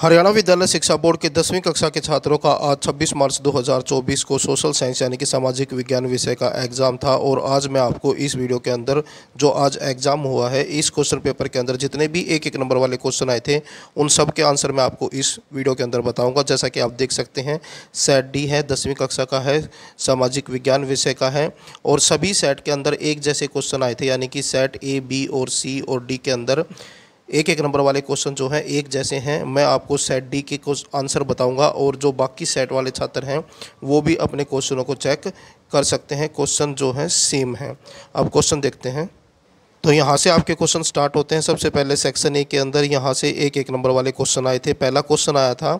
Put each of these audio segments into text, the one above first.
हरियाणा विद्यालय शिक्षा बोर्ड के दसवीं कक्षा के छात्रों का आज 26 मार्च 2024 को सोशल साइंस यानी कि सामाजिक विज्ञान विषय का एग्जाम था और आज मैं आपको इस वीडियो के अंदर जो आज एग्जाम हुआ है इस क्वेश्चन पेपर के अंदर जितने भी एक एक नंबर वाले क्वेश्चन आए थे उन सब के आंसर मैं आपको इस वीडियो के अंदर बताऊँगा जैसा कि आप देख सकते हैं सेट डी है दसवीं कक्षा का है सामाजिक विज्ञान विषय का है और सभी सेट के अंदर एक जैसे क्वेश्चन आए थे यानी कि सेट ए बी और सी और डी के अंदर एक एक नंबर वाले क्वेश्चन जो हैं एक जैसे हैं मैं आपको सेट डी के कुछ आंसर बताऊंगा और जो बाकी सेट वाले छात्र हैं वो भी अपने क्वेश्चनों को चेक कर सकते हैं क्वेश्चन जो हैं सेम हैं अब क्वेश्चन देखते हैं तो यहाँ से आपके क्वेश्चन स्टार्ट होते हैं सबसे पहले सेक्शन ए के अंदर यहाँ से एक एक नंबर वाले क्वेश्चन आए थे पहला क्वेश्चन आया था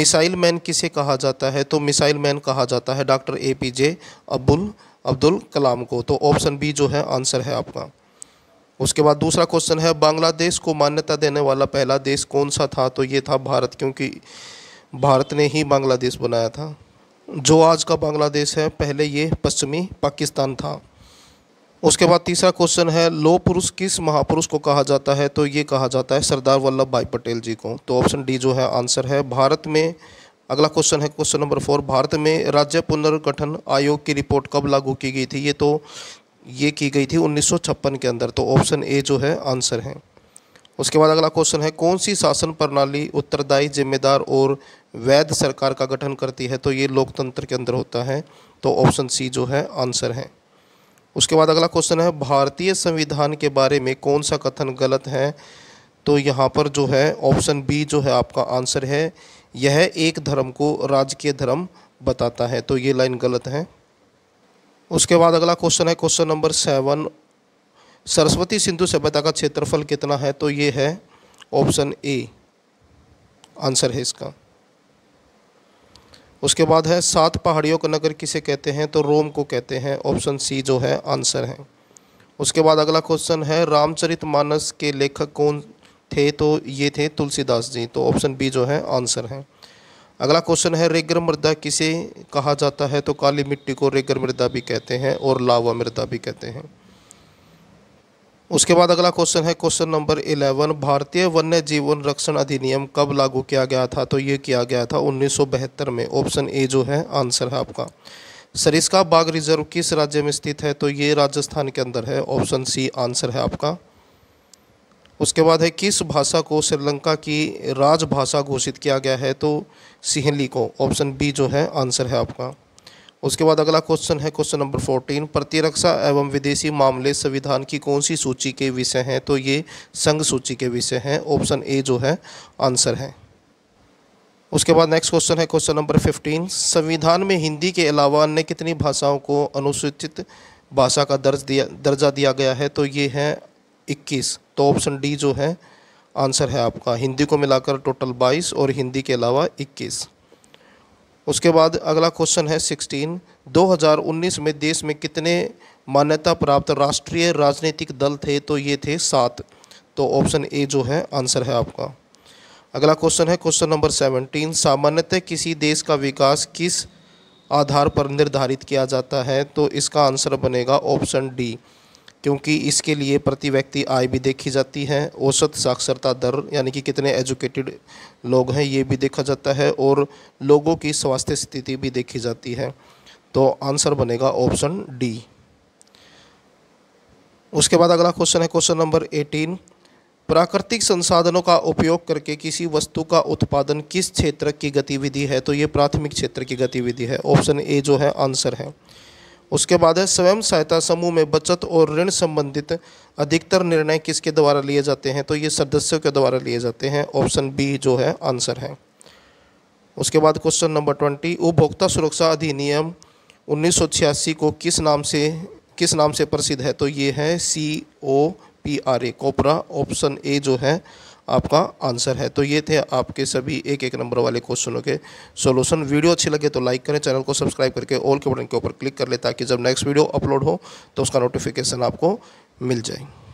मिसाइल मैन किसे कहा जाता है तो मिसाइल मैन कहा जाता है doctor A P J Abdul Abdul Kalam को तो ऑप्शन बी जो है आंसर है आपका उसके बाद दूसरा क्वेश्चन है बांग्लादेश को मान्यता देने वाला पहला देश कौन सा था तो ये था भारत क्योंकि भारत ने ही बांग्लादेश बनाया था जो आज का बांग्लादेश है पहले ये पश्चिमी पाकिस्तान था उसके बाद तीसरा क्वेश्चन है लो पुरुष किस महापुरुष को कहा जाता है तो ये कहा जाता है सरदार वल्लभ भाई पटेल जी को तो ऑप्शन डी जो है आंसर है भारत में अगला क्वेश्चन है क्वेश्चन नंबर फोर भारत में राज्य पुनर्गठन आयोग की रिपोर्ट कब लागू की गई थी ये तो ये की गई थी 1956 के अंदर तो ऑप्शन ए जो है आंसर है उसके बाद अगला क्वेश्चन है कौन सी शासन प्रणाली उत्तरदायी जिम्मेदार और वैध सरकार का गठन करती है तो ये लोकतंत्र के अंदर होता है तो ऑप्शन सी जो है आंसर है उसके बाद अगला क्वेश्चन है भारतीय संविधान के बारे में कौन सा कथन गलत है तो यहाँ पर जो है ऑप्शन बी जो है आपका आंसर है यह एक धर्म को राजकीय धर्म बताता है तो ये लाइन गलत है उसके बाद अगला क्वेश्चन है question number seven Saraswati Sindhu सभ्यता का क्षेत्रफल कितना है तो ये है ऑप्शन ए आंसर है इसका उसके बाद है सात पहाड़ियों का नगर किसे कहते हैं तो रोम को कहते हैं ऑप्शन सी जो है आंसर है उसके बाद अगला क्वेश्चन है रामचरित मानस के लेखक कौन थे तो ये थे तुलसीदास जी तो ऑप्शन बी जो है आंसर है अगला क्वेश्चन है रेगर मृदा किसे कहा जाता है तो काली मिट्टी को रेगर मृदा भी कहते हैं और लावा मृदा भी कहते हैं उसके बाद अगला क्वेश्चन है क्वेश्चन नंबर इलेवन भारतीय वन्य जीवन रक्षण अधिनियम कब लागू किया गया था तो ये किया गया था उन्नीस में ऑप्शन ए जो है आंसर है आपका सरिस्का बाघ रिजर्व किस राज्य में स्थित है तो ये राजस्थान के अंदर है ऑप्शन सी आंसर है आपका उसके बाद है किस भाषा को श्रीलंका की राजभाषा घोषित किया गया है तो सिहली को ऑप्शन बी जो है आंसर है आपका उसके बाद अगला क्वेश्चन है क्वेश्चन नंबर फोर्टीन प्रतिरक्षा एवं विदेशी मामले संविधान की कौन सी सूची के विषय हैं तो ये संघ सूची के विषय हैं ऑप्शन ए जो है आंसर है उसके बाद नेक्स्ट क्वेश्चन है क्वेश्चन नंबर फिफ्टीन संविधान में हिंदी के अलावा अन्य कितनी भाषाओं को अनुसूचित भाषा का दर्ज दिया दर्जा दिया गया है तो ये है इक्कीस तो ऑप्शन डी जो है आंसर है आपका हिंदी को मिलाकर टोटल 22 और हिंदी के अलावा 21 उसके बाद अगला क्वेश्चन है 16 2019 में देश में कितने मान्यता प्राप्त राष्ट्रीय राजनीतिक दल थे तो ये थे सात तो ऑप्शन ए जो है आंसर है आपका अगला क्वेश्चन है क्वेश्चन नंबर 17 सामान्यतः किसी देश का विकास किस आधार पर निर्धारित किया जाता है तो इसका आंसर बनेगा ऑप्शन डी क्योंकि इसके लिए प्रति व्यक्ति आय भी देखी जाती है औसत साक्षरता दर यानी कि कितने एजुकेटेड लोग हैं ये भी देखा जाता है और लोगों की स्वास्थ्य स्थिति भी देखी जाती है तो आंसर बनेगा ऑप्शन डी उसके बाद अगला क्वेश्चन है क्वेश्चन नंबर एटीन प्राकृतिक संसाधनों का उपयोग करके किसी वस्तु का उत्पादन किस क्षेत्र की गतिविधि है तो ये प्राथमिक क्षेत्र की गतिविधि है ऑप्शन ए जो है आंसर है उसके बाद है स्वयं सहायता समूह में बचत और ऋण संबंधित अधिकतर निर्णय किसके द्वारा लिए जाते हैं तो ये सदस्यों के द्वारा लिए जाते हैं ऑप्शन बी जो है आंसर है उसके बाद क्वेश्चन नंबर ट्वेंटी उपभोक्ता सुरक्षा अधिनियम उन्नीस को किस नाम से किस नाम से प्रसिद्ध है तो ये है C O P R A COPRA option A जो है आपका आंसर है तो ये थे आपके सभी एक एक नंबर वाले क्वेश्चनों के सोल्यूशन वीडियो अच्छी लगे तो लाइक करें चैनल को सब्सक्राइब करके ऑल के बटन के ऊपर क्लिक कर ले ताकि जब नेक्स्ट वीडियो अपलोड हो तो उसका नोटिफिकेशन आपको मिल जाए